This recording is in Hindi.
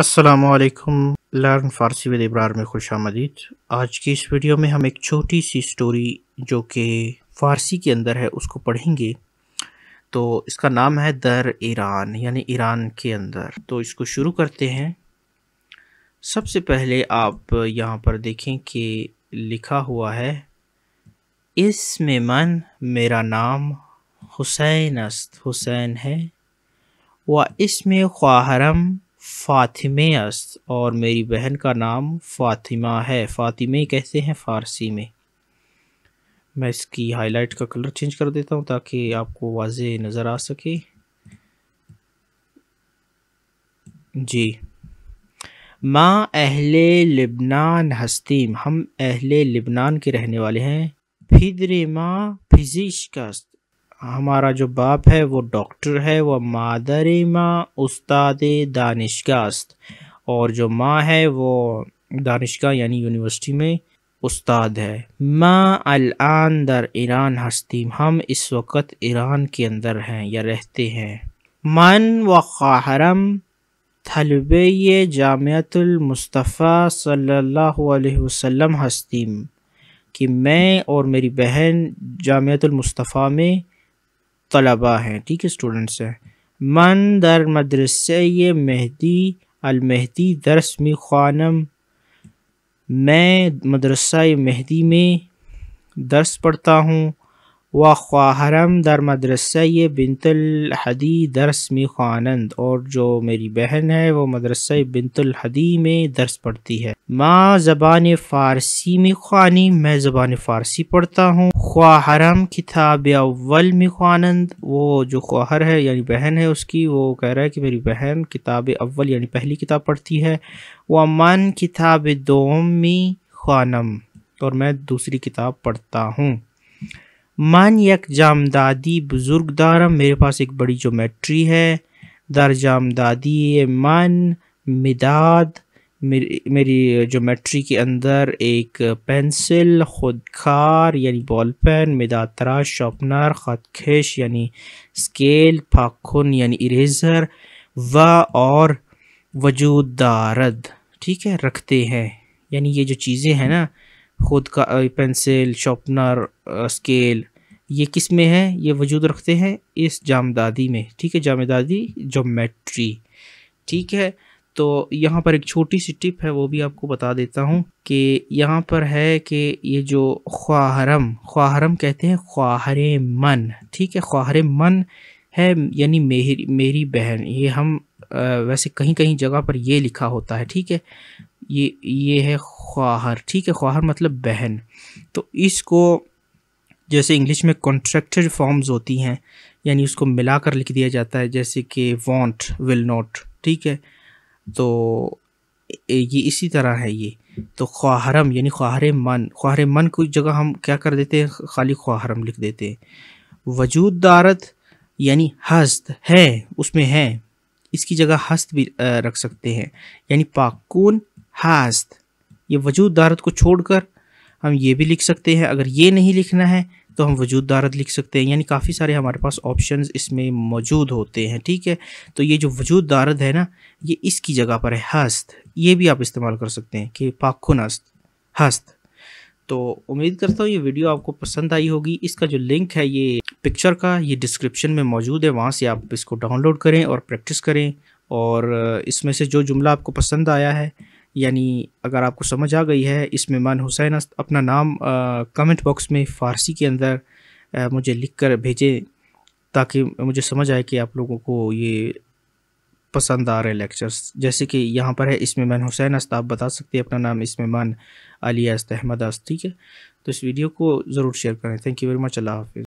असलकम लर्न फारसी विद इब्रार में खुश आमदीद आज की इस वीडियो में हम एक छोटी सी स्टोरी जो कि फ़ारसी के अंदर है उसको पढ़ेंगे तो इसका नाम है दर ईरान यानी ईरान के अंदर तो इसको शुरू करते हैं सबसे पहले आप यहाँ पर देखें कि लिखा हुआ है में मन मेरा नाम हुसैन अस्त हुसैन है व इसमें ख्वाहरम फ़ातिमे अस्त और मेरी बहन का नाम फ़ातिमा है फ़ातिमे कहते हैं फ़ारसी में मैं इसकी हाईलाइट का कलर चेंज कर देता हूँ ताकि आपको वाज नज़र आ सके जी माँ अहल लिबनान हस्तीम हम अहल लिबनान के रहने वाले हैं फिदरे माँ फिजिश का हमारा जो बाप है वो डॉक्टर है वह मादर माँ उस्ताद दानिशगास्त और जो माँ है वो दानिशगा यानी यूनिवर्सिटी में उस्ताद है माँ अलान दर ईरान हस्तीम हम इस वक्त ईरान के अंदर हैं या रहते हैं मन व क़ाहरम तलब जामतुलमस्तफ़ा सल्ला वसम हस्तीम कि मैं और मेरी बहन जामतुलमस्तफ़ा में तलबा हैं ठीक है स्टूडेंट्स हैं मन दर मदरसे मेहदी अलमहदी दरस में खानम मैं मदरसा मेहदी में दर्स पढ़ता हूँ व ख्वाहरम दर मदरसा बिनतलहदी दरस में ख़ानंद और जो मेरी बहन है वो मदरसा हदी में दरस पढ़ती है माँ ज़बान फ़ारसी में ख़्वानी मैं ज़बान फ़ारसी पढ़ता हूँ ख्वाहरम किताब अव्वल में ख़्वानंद वो जो ख्वाहर है यानी बहन है उसकी वो कह रहा है कि मेरी बहन किताब अव्वल यानी पहली किताब पढ़ती है व मन किताब दोम में ख़्वानम और मैं दूसरी किताब पढ़ता हूँ मान यक जामदादी बुज़ुर्ग दारम मेरे पास एक बड़ी मैट्री है दर जामदादी मन मिदाद मेरी मेरी जोमेट्री के अंदर एक पेंसिल खुदकार यानी बॉल पेन मिदाद तराश शॉपनर खतखश यानी स्केल फाखुन यानी इरेज़र व और वजूद दारद ठीक है रखते हैं यानी ये जो चीज़ें हैं ना खुद का पेंसिल शॉपनर स्केल ये किस में है ये वजूद रखते हैं इस जामदादी में ठीक है जामदादी जोमेट्री ठीक है तो यहाँ पर एक छोटी सी टिप है वो भी आपको बता देता हूँ कि यहाँ पर है कि ये जो ख्वाहरम ख्वाहरम कहते हैं ख्वाहर मन ठीक है ख्वाहर मन है यानी मेरी मेरी बहन ये हम वैसे कहीं कहीं जगह पर ये लिखा होता है ठीक है ये ये है ख्वाहर ठीक है ख्वाहर मतलब बहन तो इसको जैसे इंग्लिश में कॉन्ट्रैक्टेड फॉर्म्स होती हैं यानी उसको मिला कर लिख दिया जाता है जैसे कि वॉन्ट विल नॉट ठीक है तो ये इसी तरह है ये तो ख्वाहरम यानी ख्वाहर मन ख्वाहर मन को जगह हम क्या कर देते हैं खाली ख्वाहरम लिख देते हैं वजूद दारत यानी हस्त है उसमें है इसकी जगह हस्त भी रख सकते हैं यानी पाकून हस्त ये वजूद दारत को छोड़कर हम ये भी लिख सकते हैं अगर ये नहीं लिखना है तो हम वजूद दारद लिख सकते हैं यानी काफ़ी सारे हमारे पास ऑप्शंस इसमें मौजूद होते हैं ठीक है तो ये जो वजूद दारद है ना ये इसकी जगह पर है हस्त ये भी आप इस्तेमाल कर सकते हैं कि पाखुन हस्त हस्त तो उम्मीद करता हूँ ये वीडियो आपको पसंद आई होगी इसका जो लिंक है ये पिक्चर का ये डिस्क्रिप्शन में मौजूद है वहाँ से आप इसको डाउनलोड करें और प्रैक्टिस करें और इसमें से जो जुमला आपको पसंद आया है यानी अगर आपको समझ आ गई है इसमें मान हुसैन अपना नाम कमेंट बॉक्स में फ़ारसी के अंदर मुझे लिख कर भेजें ताकि मुझे समझ आए कि आप लोगों को ये पसंद आ रहे लेक्चर्स जैसे कि यहाँ पर है इसमें मान हुसैन अस्त आप बता सकते हैं अपना नाम इसमें मान अली अस्त अहमद अस्त ठीक है तो इस वीडियो को ज़रूर शेयर करें थैंक यू वेरी मच अल्लाह हाफि